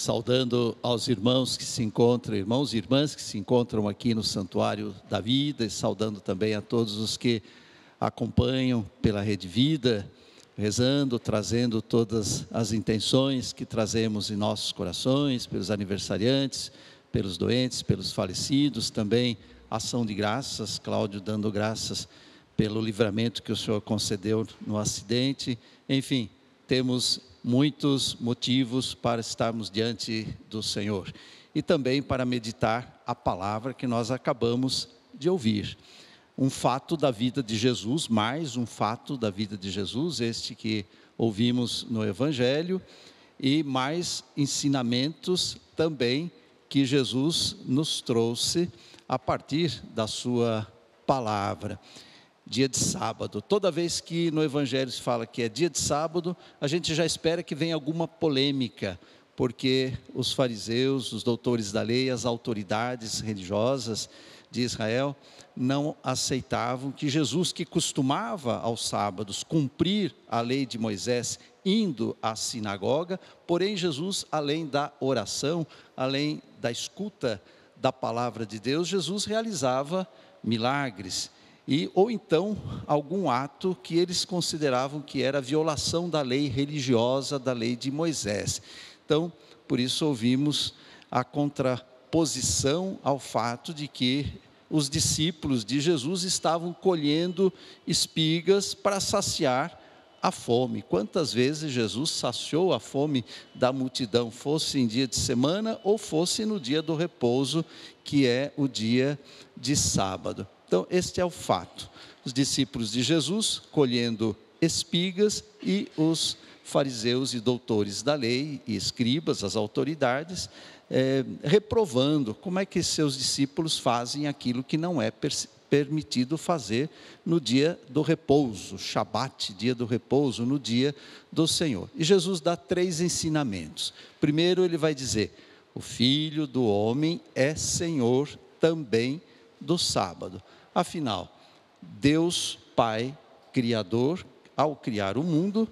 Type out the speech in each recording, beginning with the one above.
saudando aos irmãos que se encontram, irmãos e irmãs que se encontram aqui no Santuário da Vida, e saudando também a todos os que acompanham pela Rede Vida, rezando, trazendo todas as intenções que trazemos em nossos corações, pelos aniversariantes, pelos doentes, pelos falecidos, também ação de graças, Cláudio dando graças pelo livramento que o Senhor concedeu no acidente. Enfim, temos muitos motivos para estarmos diante do Senhor e também para meditar a palavra que nós acabamos de ouvir. Um fato da vida de Jesus, mais um fato da vida de Jesus, este que ouvimos no Evangelho, e mais ensinamentos também que Jesus nos trouxe a partir da sua palavra dia de sábado. Toda vez que no Evangelho se fala que é dia de sábado, a gente já espera que venha alguma polêmica, porque os fariseus, os doutores da lei, as autoridades religiosas de Israel não aceitavam que Jesus, que costumava aos sábados cumprir a lei de Moisés indo à sinagoga, porém Jesus, além da oração, além da escuta da palavra de Deus, Jesus realizava milagres e ou então algum ato que eles consideravam que era violação da lei religiosa, da lei de Moisés. Então, por isso ouvimos a contraposição ao fato de que os discípulos de Jesus estavam colhendo espigas para saciar a fome. Quantas vezes Jesus saciou a fome da multidão, fosse em dia de semana ou fosse no dia do repouso, que é o dia de sábado. Então, este é o fato. Os discípulos de Jesus colhendo espigas e os fariseus e doutores da lei e escribas, as autoridades, é, reprovando como é que seus discípulos fazem aquilo que não é permitido fazer no dia do repouso, Shabat, dia do repouso, no dia do Senhor. E Jesus dá três ensinamentos. Primeiro, ele vai dizer: o filho do homem é Senhor também do sábado. Afinal, Deus Pai, Criador, ao criar o mundo,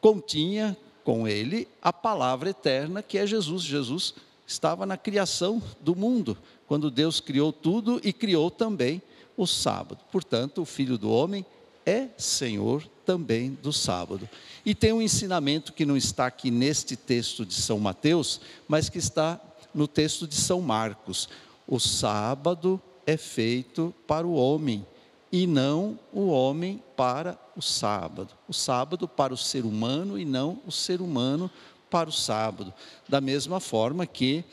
continha com ele a palavra eterna que é Jesus. Jesus estava na criação do mundo, quando Deus criou tudo e criou também o sábado. Portanto, o Filho do Homem é Senhor também do sábado. E tem um ensinamento que não está aqui neste texto de São Mateus, mas que está no texto de São Marcos. O sábado é feito para o homem e não o homem para o sábado. O sábado para o ser humano e não o ser humano para o sábado. Da mesma forma que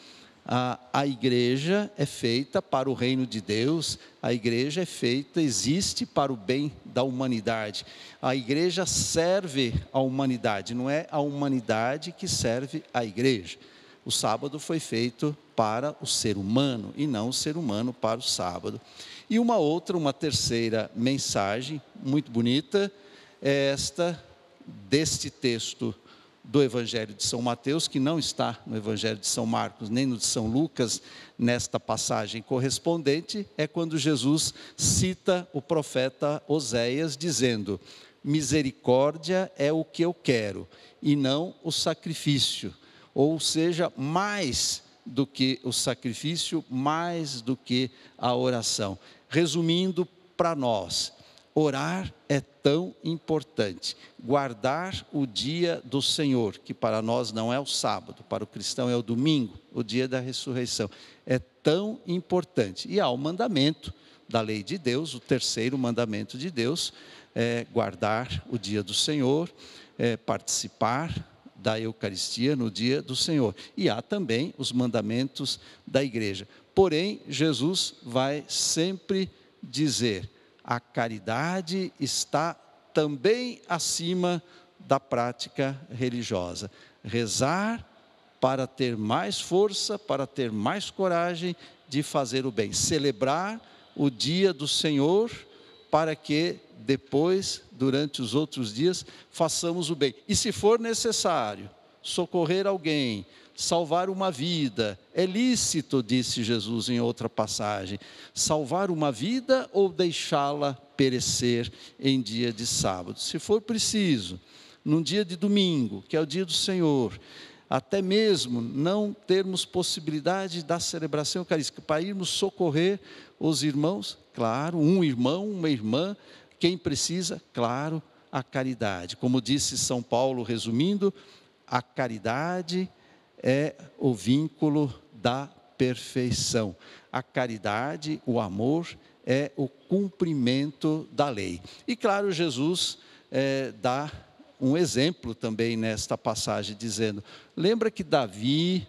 a, a igreja é feita para o reino de Deus, a igreja é feita, existe para o bem da humanidade. A igreja serve a humanidade, não é a humanidade que serve a igreja o sábado foi feito para o ser humano e não o ser humano para o sábado. E uma outra, uma terceira mensagem muito bonita é esta deste texto do Evangelho de São Mateus, que não está no Evangelho de São Marcos nem no de São Lucas, nesta passagem correspondente, é quando Jesus cita o profeta Oséias dizendo: Misericórdia é o que eu quero e não o sacrifício, ou seja, mais do que o sacrifício, mais do que a oração. Resumindo para nós, orar é tão importante, guardar o dia do Senhor, que para nós não é o sábado, para o cristão é o domingo, o dia da ressurreição, é tão importante. E há o mandamento da lei de Deus, o terceiro mandamento de Deus, é guardar o dia do Senhor, é participar da Eucaristia no dia do Senhor. E há também os mandamentos da igreja. Porém, Jesus vai sempre dizer: a caridade está também acima da prática religiosa. Rezar para ter mais força, para ter mais coragem de fazer o bem. Celebrar o dia do Senhor para que depois, durante os outros dias, façamos o bem. E se for necessário, socorrer alguém, salvar uma vida. É lícito, disse Jesus em outra passagem, salvar uma vida ou deixá-la perecer em dia de sábado. Se for preciso, num dia de domingo, que é o dia do Senhor, até mesmo não termos possibilidade da celebração eucarística, para irmos socorrer os irmãos? Claro, um irmão, uma irmã, quem precisa? Claro, a caridade. Como disse São Paulo, resumindo, a caridade é o vínculo da perfeição. A caridade, o amor, é o cumprimento da lei. E claro, Jesus é, dá um exemplo também nesta passagem, dizendo: lembra que Davi,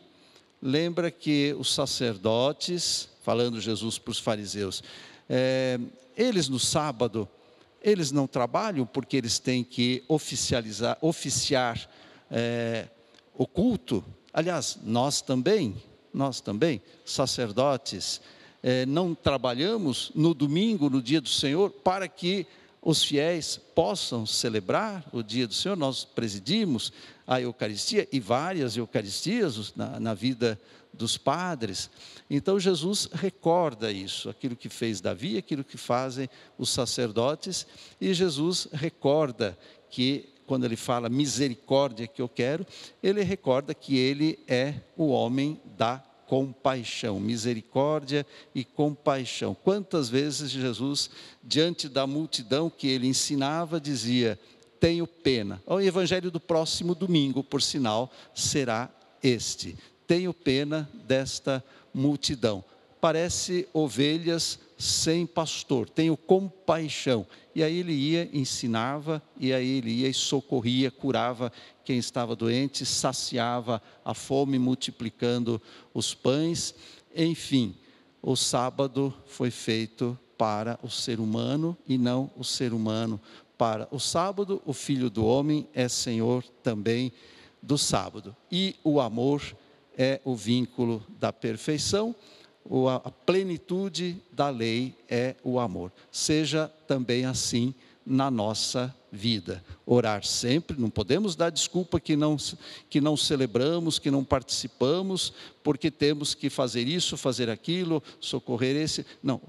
lembra que os sacerdotes, falando Jesus para os fariseus, é, eles no sábado, eles não trabalham porque eles têm que oficializar, oficiar é, o culto. Aliás, nós também, nós também, sacerdotes, é, não trabalhamos no domingo, no dia do Senhor, para que os fiéis possam celebrar o dia do Senhor. Nós presidimos a Eucaristia e várias Eucaristias na, na, vida dos padres. Então Jesus recorda isso, aquilo que fez Davi, aquilo que fazem os sacerdotes, e Jesus recorda que quando ele fala misericórdia que eu quero, ele recorda que ele é o homem da compaixão, misericórdia e compaixão. Quantas vezes Jesus, diante da multidão que ele ensinava, dizia: Tenho pena. O evangelho do próximo domingo, por sinal, será este: Tenho pena desta multidão parece ovelhas sem pastor, tenho compaixão. E aí ele ia, ensinava, e aí ele ia e socorria, curava quem estava doente, saciava a fome, multiplicando os pães. Enfim, o sábado foi feito para o ser humano e não o ser humano para o sábado. O filho do homem é senhor também do sábado. E o amor é o vínculo da perfeição a plenitude da lei é o amor. Seja também assim na nossa vida. Orar sempre, não podemos dar desculpa que não, que não celebramos, que não participamos, porque temos que fazer isso, fazer aquilo, socorrer esse. Não,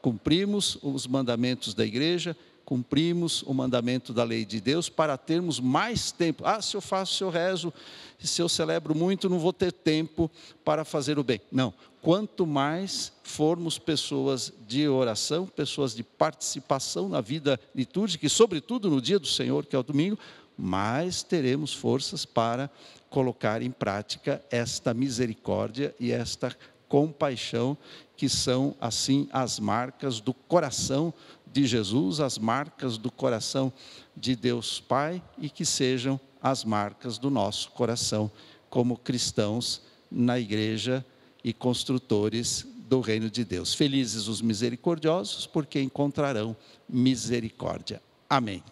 cumprimos os mandamentos da igreja cumprimos o mandamento da lei de Deus para termos mais tempo. Ah, se eu faço, se eu rezo, se eu celebro muito, não vou ter tempo para fazer o bem. Não. Quanto mais formos pessoas de oração, pessoas de participação na vida litúrgica, e sobretudo no dia do Senhor, que é o domingo, mais teremos forças para colocar em prática esta misericórdia e esta compaixão, que são, assim, as marcas do coração de Jesus, as marcas do coração de Deus Pai e que sejam as marcas do nosso coração como cristãos na igreja e construtores do reino de Deus. Felizes os misericordiosos, porque encontrarão misericórdia. Amém.